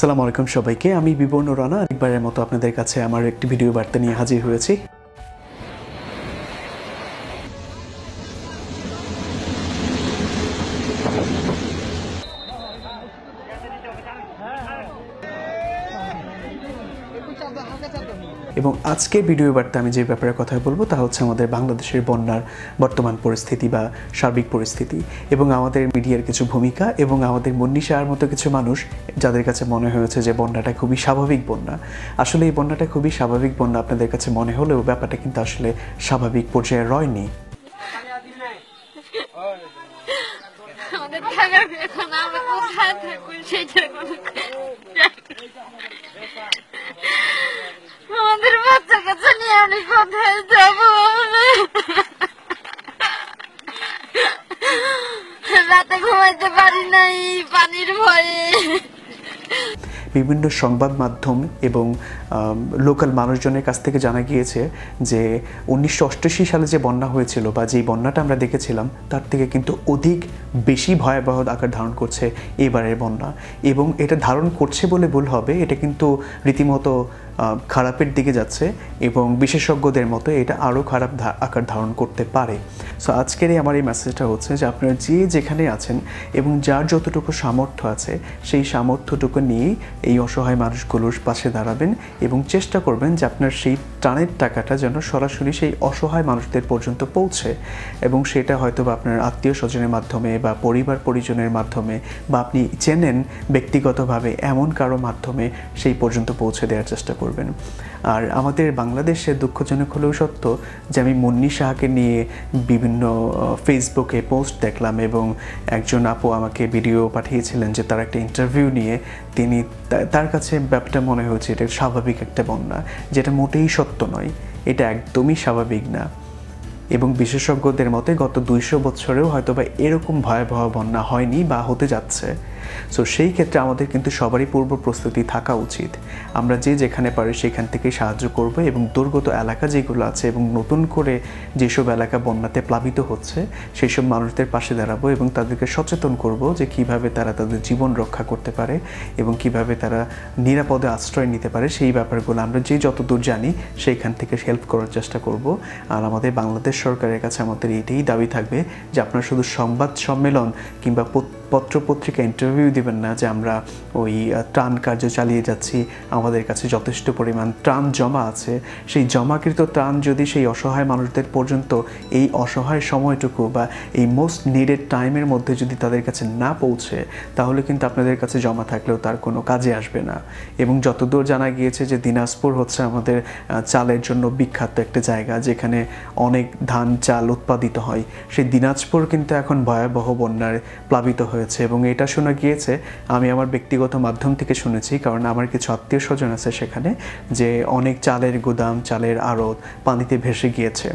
সালাম আলাইকুম সবাইকে আমি বিবর্ণ রানা আরেকবারের মতো আপনাদের কাছে আমার একটি ভিডিও বার্তা নিয়ে হাজির হয়েছি এবং আজকে ভিডিও বার্তা আমি যে ব্যাপারে কথা বলবো তা হচ্ছে আমাদের বাংলাদেশের বন্যার বর্তমান পরিস্থিতি বা সার্বিক পরিস্থিতি এবং আমাদের মিডিয়ার কিছু ভূমিকা এবং আমাদের মন্নিশার মতো কিছু মানুষ যাদের কাছে মনে হয়েছে যে বন্যাটা খুবই স্বাভাবিক বন্যা আসলে এই বন্যাটা খুবই স্বাভাবিক বন্যা আপনাদের কাছে মনে হলেও ব্যাপারটা কিন্তু আসলে স্বাভাবিক পর্যায়ে রয়নি আমি কোথায় যাব রাতে ঘুমাইতে পারি নাই পানির ভয়ে বিভিন্ন সংবাদ মাধ্যম এবং লোকাল মানুষজনের কাছ থেকে জানা গিয়েছে যে উনিশশো সালে যে বন্যা হয়েছিল বা যেই বন্যাটা আমরা দেখেছিলাম তার থেকে কিন্তু অধিক বেশি ভয়াবহ আকার ধারণ করছে এবারের বন্যা এবং এটা ধারণ করছে বলে ভুল হবে এটা কিন্তু রীতিমতো খারাপের দিকে যাচ্ছে এবং বিশেষজ্ঞদের মতো এটা আরও খারাপ আকার ধারণ করতে পারে সো আজকের এই আমার এই মেসেজটা হচ্ছে যে আপনার যে যেখানে আছেন এবং যার যতটুকু সামর্থ্য আছে সেই সামর্থ্যটুকু নিয়েই এই অসহায় মানুষগুলোর পাশে দাঁড়াবেন এবং চেষ্টা করবেন যে আপনার সেই টানের টাকাটা যেন সরাসরি সেই অসহায় মানুষদের পর্যন্ত পৌঁছে এবং সেটা হয়তো বা আপনার আত্মীয় স্বজনের মাধ্যমে বা পরিবার পরিজনের মাধ্যমে বা আপনি চেনেন ব্যক্তিগতভাবে এমন কারো মাধ্যমে সেই পর্যন্ত পৌঁছে দেওয়ার চেষ্টা করুন করবেন আর আমাদের বাংলাদেশে দুঃখজনক হলেও সত্য যে আমি মুন্নি শাহকে নিয়ে বিভিন্ন ফেসবুকে পোস্ট দেখলাম এবং একজন আপু আমাকে ভিডিও পাঠিয়েছিলেন যে তার একটা ইন্টারভিউ নিয়ে তিনি তার কাছে ব্যাপারটা মনে হয়েছে এটা স্বাভাবিক একটা বন্যা যেটা মোটেই সত্য নয় এটা একদমই স্বাভাবিক না এবং বিশেষজ্ঞদের মতে গত দুইশো বছরেও হয়তোবা এরকম ভয়াবহ বন্যা হয়নি বা হতে যাচ্ছে সো সেই ক্ষেত্রে আমাদের কিন্তু সবারই পূর্ব প্রস্তুতি থাকা উচিত আমরা যে যেখানে পারি সেখান থেকে সাহায্য করব এবং দুর্গত এলাকা যেগুলো আছে এবং নতুন করে যেসব এলাকা বন্যাতে প্লাবিত হচ্ছে সেই সব মানুষদের পাশে দাঁড়াবো এবং তাদেরকে সচেতন করব যে কিভাবে তারা তাদের জীবন রক্ষা করতে পারে এবং কিভাবে তারা নিরাপদে আশ্রয় নিতে পারে সেই ব্যাপারগুলো আমরা যে যতদূর জানি সেইখান থেকে হেল্প করার চেষ্টা করব আর আমাদের বাংলাদেশ বাংলাদেশ সরকারের কাছে আমাদের এটাই দাবি থাকবে যে আপনারা শুধু সংবাদ সম্মেলন কিংবা পত্র পত্রিকা ইন্টারভিউ দিবেন না যে আমরা ওই ত্রাণ কার্য চালিয়ে যাচ্ছি আমাদের কাছে যথেষ্ট পরিমাণ ত্রাণ জমা আছে সেই জমাকৃত ত্রাণ যদি সেই অসহায় মানুষদের পর্যন্ত এই অসহায় সময়টুকু বা এই মোস্ট নিডেড টাইমের মধ্যে যদি তাদের কাছে না পৌঁছে তাহলে কিন্তু আপনাদের কাছে জমা থাকলেও তার কোনো কাজে আসবে না এবং যতদূর জানা গিয়েছে যে দিনাজপুর হচ্ছে আমাদের চালের জন্য বিখ্যাত একটা জায়গা যেখানে অনেক ধান চাল উৎপাদিত হয় সেই দিনাজপুর কিন্তু এখন ভয়াবহ বন্যার প্লাবিত হয়ে করেছে এবং এটা শোনা গিয়েছে আমি আমার ব্যক্তিগত মাধ্যম থেকে শুনেছি কারণ আমার কিছু আত্মীয় স্বজন আছে সেখানে যে অনেক চালের গুদাম চালের আড়ত পানিতে ভেসে গিয়েছে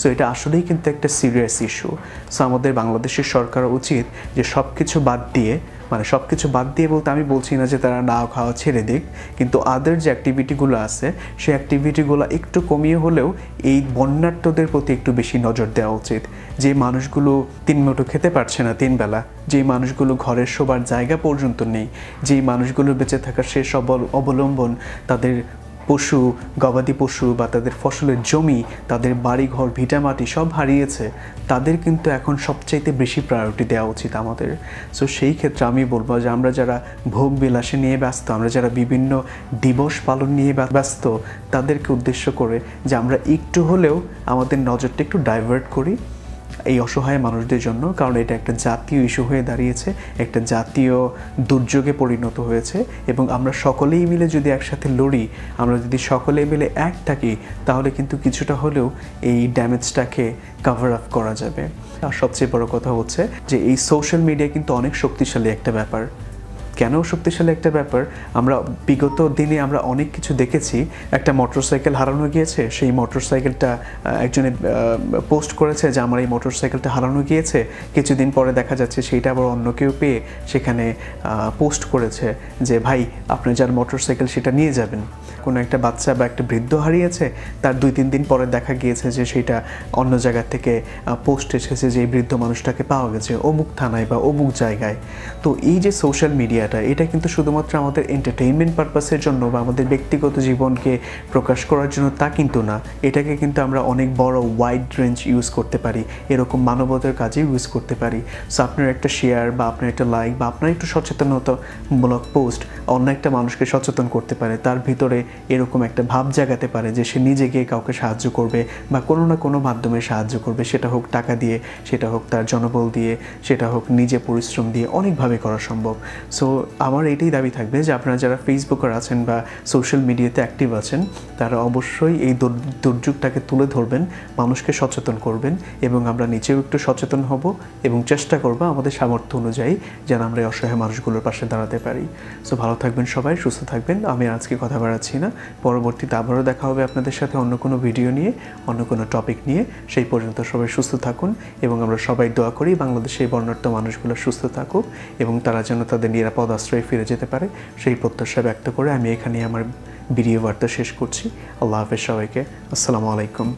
সো এটা আসলেই কিন্তু একটা সিরিয়াস ইস্যু সো আমাদের বাংলাদেশের সরকার উচিত যে সব কিছু বাদ দিয়ে মানে সব কিছু বাদ দিয়ে বলতে আমি বলছি না যে তারা না খাওয়া ছেড়ে দিক কিন্তু আদার যে অ্যাক্টিভিটিগুলো আছে সেই অ্যাক্টিভিটিগুলো একটু কমিয়ে হলেও এই বন্যাট্যদের প্রতি একটু বেশি নজর দেওয়া উচিত যে মানুষগুলো তিন মুঠো খেতে পারছে না তিনবেলা যে মানুষগুলো ঘরের শোবার জায়গা পর্যন্ত নেই যেই মানুষগুলো বেঁচে থাকার শেষ অবলম্বন তাদের পশু গবাদি পশু বা তাদের ফসলের জমি তাদের বাড়িঘর ভিটামাটি সব হারিয়েছে তাদের কিন্তু এখন সবচাইতে বেশি প্রায়োরিটি দেওয়া উচিত আমাদের সো সেই ক্ষেত্রে আমি বলবো যে আমরা যারা ভোগ বিলাসে নিয়ে ব্যস্ত আমরা যারা বিভিন্ন দিবস পালন নিয়ে ব্যস্ত তাদেরকে উদ্দেশ্য করে যে আমরা একটু হলেও আমাদের নজরটা একটু ডাইভার্ট করি এই অসহায় মানুষদের জন্য কারণ এটা একটা জাতীয় ইস্যু হয়ে দাঁড়িয়েছে একটা জাতীয় দুর্যোগে পরিণত হয়েছে এবং আমরা সকলেই মিলে যদি একসাথে লড়ি আমরা যদি সকলে মিলে এক থাকি তাহলে কিন্তু কিছুটা হলেও এই ড্যামেজটাকে কাভার আপ করা যাবে আর সবচেয়ে বড় কথা হচ্ছে যে এই সোশ্যাল মিডিয়া কিন্তু অনেক শক্তিশালী একটা ব্যাপার কেন শক্তিশালী একটা ব্যাপার আমরা বিগত দিনে আমরা অনেক কিছু দেখেছি একটা মোটরসাইকেল হারানো গিয়েছে সেই মোটরসাইকেলটা একজনে পোস্ট করেছে যে আমার এই মোটরসাইকেলটা হারানো গিয়েছে কিছুদিন পরে দেখা যাচ্ছে সেইটা আবার অন্য কেউ পেয়ে সেখানে পোস্ট করেছে যে ভাই আপনি যার মোটরসাইকেল সেটা নিয়ে যাবেন কোনো একটা বাচ্চা বা একটা বৃদ্ধ হারিয়েছে তার দুই তিন দিন পরে দেখা গিয়েছে যে সেটা অন্য জায়গা থেকে পোস্ট এসেছে যে এই বৃদ্ধ মানুষটাকে পাওয়া গেছে অমুক থানায় বা অমুক জায়গায় তো এই যে সোশ্যাল মিডিয়া মিডিয়াটা এটা কিন্তু শুধুমাত্র আমাদের এন্টারটেইনমেন্ট পারপাসের জন্য বা আমাদের ব্যক্তিগত জীবনকে প্রকাশ করার জন্য তা কিন্তু না এটাকে কিন্তু আমরা অনেক বড় ওয়াইড রেঞ্জ ইউজ করতে পারি এরকম মানবতার কাজে ইউজ করতে পারি সো আপনার একটা শেয়ার বা আপনার একটা লাইক বা আপনার একটু সচেতনতামূলক পোস্ট অন্য একটা মানুষকে সচেতন করতে পারে তার ভিতরে এরকম একটা ভাব জাগাতে পারে যে সে নিজে গিয়ে কাউকে সাহায্য করবে বা কোনো না কোনো মাধ্যমে সাহায্য করবে সেটা হোক টাকা দিয়ে সেটা হোক তার জনবল দিয়ে সেটা হোক নিজে পরিশ্রম দিয়ে অনেকভাবে করা সম্ভব সো আমার এটাই দাবি থাকবে যে আপনারা যারা ফেসবুকে আছেন বা সোশ্যাল মিডিয়াতে অ্যাক্টিভ আছেন তারা অবশ্যই এই দুর্যোগটাকে তুলে ধরবেন মানুষকে সচেতন করবেন এবং আমরা নিজেও একটু সচেতন হব এবং চেষ্টা করব আমাদের সামর্থ্য অনুযায়ী যেন আমরা এই অসহায় মানুষগুলোর পাশে দাঁড়াতে পারি সো ভালো থাকবেন সবাই সুস্থ থাকবেন আমি আজকে কথা বাড়াচ্ছি না পরবর্তীতে আবারও দেখা হবে আপনাদের সাথে অন্য কোনো ভিডিও নিয়ে অন্য কোনো টপিক নিয়ে সেই পর্যন্ত সবাই সুস্থ থাকুন এবং আমরা সবাই দোয়া করি বাংলাদেশে বর্ণাঢ্য মানুষগুলো সুস্থ থাকুক এবং তারা যেন তাদের নিরাপদ পদ আশ্রয়ে ফিরে যেতে পারে সেই প্রত্যাশা ব্যক্ত করে আমি এখানে আমার ভিডিও বার্তা শেষ করছি আল্লাহ হাফেজ সবাইকে আসসালামু আলাইকুম